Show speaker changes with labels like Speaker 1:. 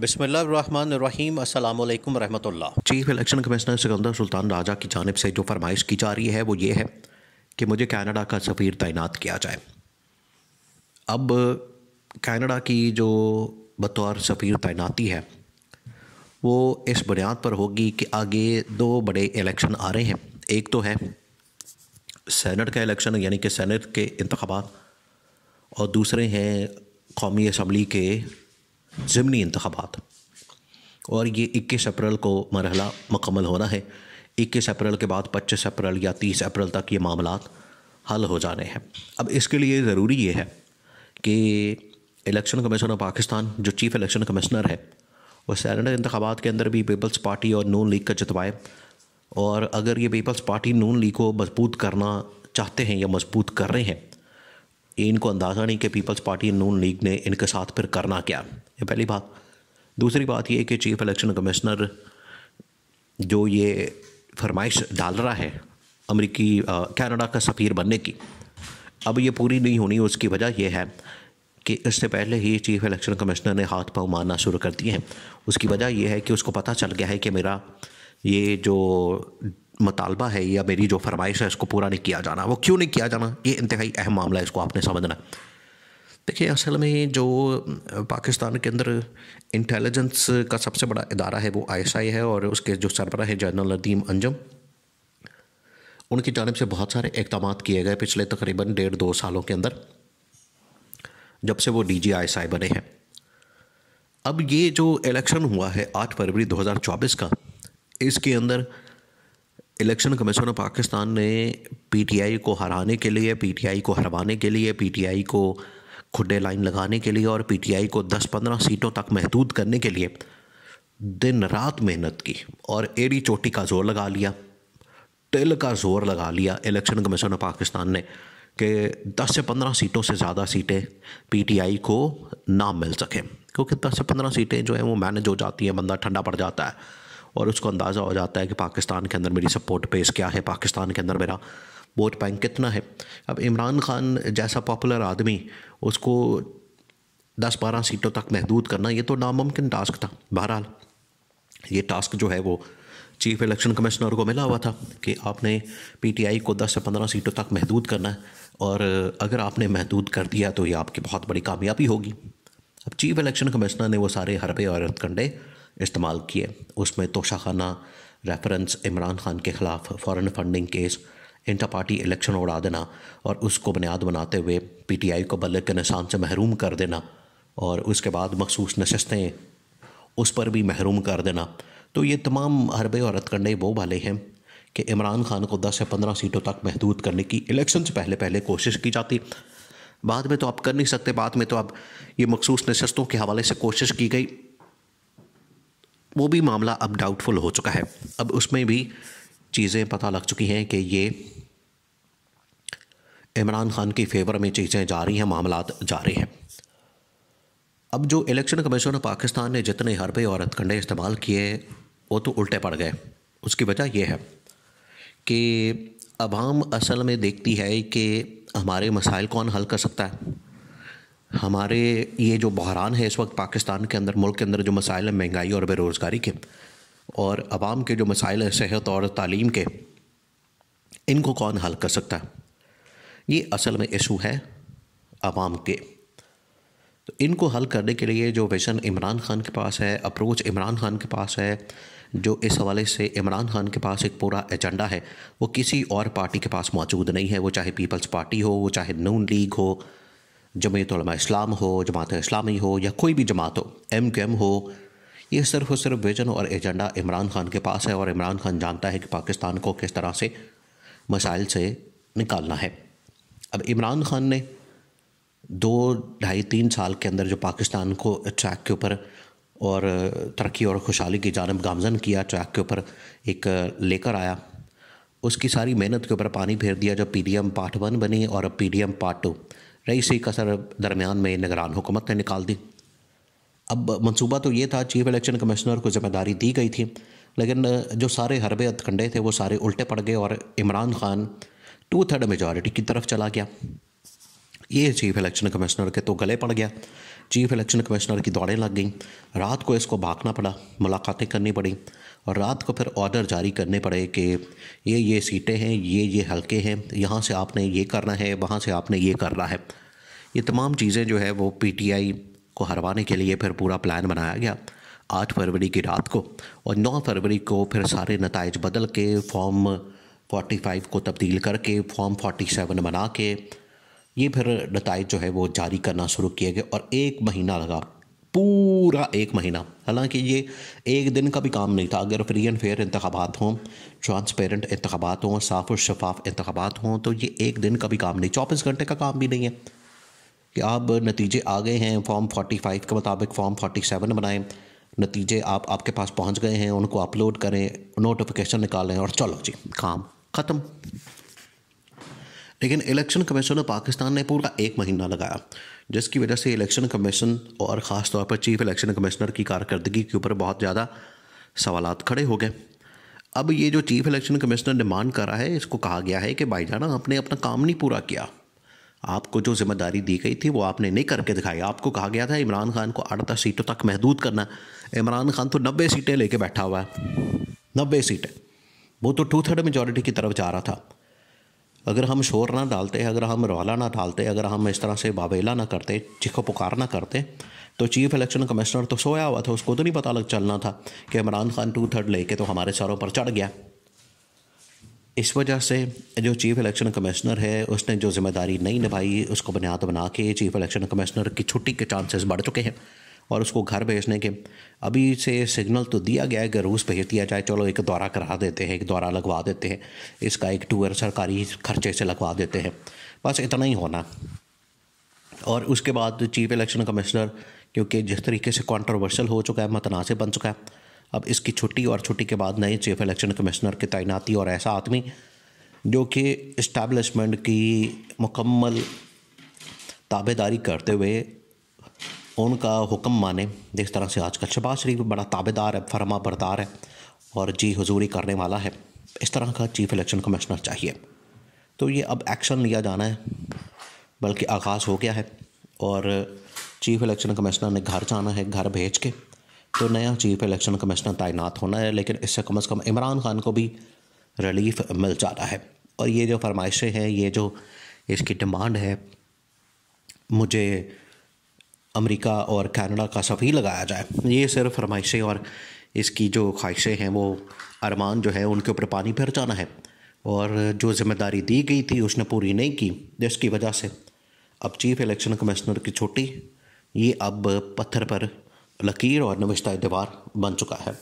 Speaker 1: बसमीम अल्लाम रहमतुल्लाह chief election commissioner Sikandar Sultan Raja की जानब से जो फरमाइश की जा रही है वो ये है कि मुझे कैनेडा का सफ़ीर तैनात किया जाए अब कैनेडा की जो बतौर सफ़ीर तैनाती है वो इस बुनियाद पर होगी कि आगे दो बड़े इलेक्शन आ रहे हैं एक तो है सैनट का इलेक्शन यानी कि सैनट के इंतबात और दूसरे हैं कौमी असम्बली के ज़मनी इंतबात और ये इक्कीस अप्रैल को मरहला मकमल होना है इक्कीस अप्रैल के बाद पच्चीस अप्रैल या तीस अप्रैल तक ये मामला हल हो जाने हैं अब इसके लिए ज़रूरी ये है कि इलेक्शन कमीशन ऑफ पाकिस्तान जो चीफ़ इलेक्शन कमिश्नर है वो सैनट इंतबात के अंदर भी पीपल्स पार्टी और नून लीग का जितवाए और अगर ये पीपल्स पार्टी नून लीग को मजबूत करना चाहते हैं या मजबूत कर रहे हैं इनको अंदाज़ा नहीं कि पीपल्स पार्टी नून लीग ने इनके साथ फिर करना क्या ये पहली बात दूसरी बात ये कि चीफ इलेक्शन कमिश्नर जो ये फरमाइश डाल रहा है अमरीकी कैनाडा का सफ़ीर बनने की अब ये पूरी नहीं होनी उसकी वजह यह है कि इससे पहले ही चीफ इलेक्शन कमिश्नर ने हाथ पाँव मारना शुरू कर दिए हैं उसकी वजह यह है कि उसको पता चल गया है कि मेरा ये जो मुतालबा है या मेरी जो फरमाइश है इसको पूरा नहीं किया जाना वो क्यों नहीं किया जाना ये इंतहाई अहम मामला है इसको आपने समझना देखिए असल में जो पाकिस्तान के अंदर इंटेलिजेंस का सबसे बड़ा इदारा है वो आई है और उसके जो सरबरा है जनरल नदीम अंजम उनकी जानब से बहुत सारे इकदाम किए गए पिछले तकरीबन डेढ़ दो सालों के अंदर जब से वो D G I S I बने हैं अब ये जो इलेक्शन हुआ है आठ फरवरी 2024 का इसके अंदर इलेक्शन कमीशन ऑफ पाकिस्तान ने पीटीआई को हराने के लिए पीटीआई को हरवाने के लिए पीटीआई को खुडे लाइन लगाने के लिए और पीटीआई को 10-15 सीटों तक महदूद करने के लिए दिन रात मेहनत की और एड़ी चोटी का जोर लगा लिया टेल का जोर लगा लिया इलेक्शन कमीशन ऑफ पाकिस्तान ने कि 10 से 15 सीटों से ज़्यादा सीटें पीटीआई को ना मिल सकें क्योंकि 10 से 15 सीटें जो हैं वो मैनेज हो जाती हैं बंदा ठंडा पड़ जाता है और उसको अंदाज़ा हो जाता है कि पाकिस्तान के अंदर मेरी सपोर्ट बेस क्या है पाकिस्तान के अंदर मेरा वोट बैंक कितना है अब इमरान खान जैसा पॉपुलर आदमी उसको दस बारह सीटों तक महदूद करना ये तो नामुमकिन टास्क था बहरहाल ये टास्क जो है वो चीफ इलेक्शन कमिश्नर को मिला हुआ था कि आपने पीटीआई को 10 से 15 सीटों तक महदूद करना है और अगर आपने महदूद कर दिया तो ये आपकी बहुत बड़ी कामयाबी होगी अब चीफ इलेक्शन कमिश्नर ने वो सारे हरबे और हथकंडे इस्तेमाल किए उसमें तोशाखाना रेफरेंस इमरान खान के खिलाफ foreign funding case inter party election उड़ा देना और उसको बुनियाद बनाते हुए पीटीआई को बल्ले के निशान से महरूम कर देना और उसके बाद मखसूस नशस्तें उस पर भी महरूम कर देना तो ये तमाम हरबे और अतकंडे वो वाले हैं कि इमरान खान को 10 से 15 सीटों तक महदूद करने की इलेक्शन से पहले पहले कोशिश की जाती बाद में तो आप कर नहीं सकते बाद में तो अब ये मखसूस नशस्तों के हवाले से कोशिश की गई वो भी मामला अब डाउटफुल हो चुका है अब उसमें भी चीज़ें पता लग चुकी हैं कि ये इमरान खान की फेवर में चीज़ें जा रही हैं मामला जा रहे हैं अब जो इलेक्शन कमीशन ऑफ पाकिस्तान ने जितने हरबे और हथकंडे इस्तेमाल किए वो तो उल्टे पड़ गए उसकी वजह यह है कि अवाम असल में देखती है कि हमारे मसाइल कौन हल कर सकता है हमारे ये जो बहरान है इस वक्त पाकिस्तान के अंदर मुल्क के अंदर जो मसाइल हैं महंगाई और बेरोज़गारी के और आवाम के जो मसाइल हैं सेहत और तालीम के इनको कौन हल कर सकता है ये असल में इशू है आवाम के तो इनको हल करने के लिए जो विज़न इमरान खान के पास है अप्रोच इमरान खान के पास है जो इस हवाले से इमरान खान के पास एक पूरा एजेंडा है वो किसी और पार्टी के पास मौजूद नहीं है वो चाहे पीपल्स पार्टी हो वो चाहे नून लीग हो जमीतलमा इस्लाम हो जमात इस्लामी हो या कोई भी जमात हो एम क्यू एम हो ये सिर्फ और सिर्फ विजन और एजेंडा इमरान खान के पास है और इमरान खान जानता है कि पाकिस्तान को किस तरह से मसाइल से निकालना है अब इमरान खान ने दो ढाई तीन साल के अंदर जो पाकिस्तान को ट्रैक के ऊपर और तरक्की और खुशहाली की जानब गामजन किया ट्रैक के ऊपर एक लेकर आया उसकी सारी मेहनत के ऊपर पानी फेर दिया जब P D M part one बनी और अब P D M part two रईसी कसर दरमियान में निगरान हुकूमत ने निकाल दी अब मंसूबा तो ये था चीफ इलेक्शन कमिश्नर को जिम्मेदारी दी गई थी लेकिन जो सारे हरबे हथकंडे थे वो सारे उल्टे पड़ गए और Imran Khan two third majority की तरफ चला गया ये चीफ इलेक्शन कमिश्नर के तो गले पड़ गया चीफ इलेक्शन कमिश्नर की दौड़ें लग गई रात को इसको भागना पड़ा मुलाकातें करनी पड़ी और रात को फिर ऑर्डर जारी करने पड़े कि ये ये सीटें हैं ये ये हल्के हैं यहाँ से आपने ये करना है वहाँ से आपने ये करना है ये तमाम चीज़ें जो है वो पीटीआई को हरवाने के लिए फिर पूरा प्लान बनाया गया आठ फरवरी की रात को और नौ फरवरी को फिर सारे नतज बदल के फॉर्म फाइव को तब्दील करके फॉर्म सेवन बना के ये फिर नतज जो है वो जारी करना शुरू किए गए और एक महीना लगा पूरा एक महीना हालांकि ये एक दिन का भी काम नहीं था अगर फ्री एंड फेयर इंतबात हों ट्रांसपेरेंट इंतबात हों साफ और शफाफ इंतबात हों तो ये एक दिन का भी काम नहीं चौबीस घंटे का काम भी नहीं है कि आप नतीजे आ गए हैं फॉर्म फ़ाइव के मुताबिक फॉर्म सेवन बनाएँ नतीजे आप आपके पास पहुँच गए हैं उनको अपलोड करें नोटिफिकेशन निकालें और चलो जी काम ख़त्म लेकिन इलेक्शन कमीशन और पाकिस्तान ने पूरा एक महीना लगाया जिसकी वजह से इलेक्शन कमीशन और ख़ास तौर पर चीफ इलेक्शन कमिश्नर की कारकर्दगी के ऊपर बहुत ज़्यादा सवाल खड़े हो गए अब ये जो चीफ इलेक्शन कमिश्नर डिमांड कर रहा है इसको कहा गया है कि भाई जाना आपने अपना काम नहीं पूरा किया आपको जो जिम्मेदारी दी गई थी वो आपने नहीं करके दिखाई आपको कहा गया था इमरान खान को अड़तीस सीटों तक महदूद करना इमरान खान तो नब्बे सीटें लेके बैठा हुआ है नब्बे सीटें वो तो टू थर्ड मेजोरिटी की तरफ जा रहा था अगर हम शोर ना डालते अगर हम रौला ना डालते अगर हम इस तरह से बाबेला ना करते चिखो पुकार ना करते तो चीफ इलेक्शन कमिश्नर तो सोया हुआ था उसको तो नहीं पता लग चलना था कि इमरान खान टू थर्ड लेके तो हमारे सरों पर चढ़ गया इस वजह से जो चीफ इलेक्शन कमिश्नर है उसने जो जिम्मेदारी नहीं निभाई उसको बुनियाद बना के चीफ इलेक्शन कमिश्नर की छुट्टी के चांसेस बढ़ चुके हैं और उसको घर भेजने के अभी से सिग्नल तो दिया गया है कि रूस भेज दिया जाए चलो एक दौरा करा देते हैं एक दौरा लगवा देते हैं इसका एक टूर सरकारी खर्चे से लगवा देते हैं बस इतना ही होना और उसके बाद चीफ इलेक्शन कमिश्नर क्योंकि जिस तरीके से कॉन्ट्रोवर्शल हो चुका है मतनाज़ बन चुका है अब इसकी छुट्टी और छुट्टी के बाद नए चीफ इलेक्शन कमिश्नर की तैनाती और ऐसा आदमी जो कि इस्टेबलिशमेंट की मुकम्मल ताबेदारी करते हुए उनका हुक्म माने जिस तरह से आजकल शबाज शरीफ बड़ा ताबेदार है फरमा बरदार है और जी हजूरी करने वाला है इस तरह का चीफ़ इलेक्शन कमिश्नर चाहिए तो ये अब एक्शन लिया जाना है बल्कि आगाज़ हो गया है और चीफ़ इलेक्शन कमिश्नर ने घर जाना है घर भेज के तो नया चीफ़ इलेक्शन कमिश्नर तैनात होना है लेकिन इससे कम अज़ कम इमरान खान को भी रिलीफ मिल जाता है और ये जो फरमाइशें हैं ये जो इसकी डिमांड है मुझे अमेरिका और कनाडा का सफ़ी लगाया जाए ये सिर्फ फरमाइशें और इसकी जो ख्वाहिशें हैं वो अरमान जो है उनके ऊपर पानी फिर जाना है और जो जिम्मेदारी दी गई थी उसने पूरी नहीं की जिसकी वजह से अब चीफ़ इलेक्शन कमिश्नर की छुट्टी ये अब पत्थर पर लकीर और नविश्ता दीवार बन चुका है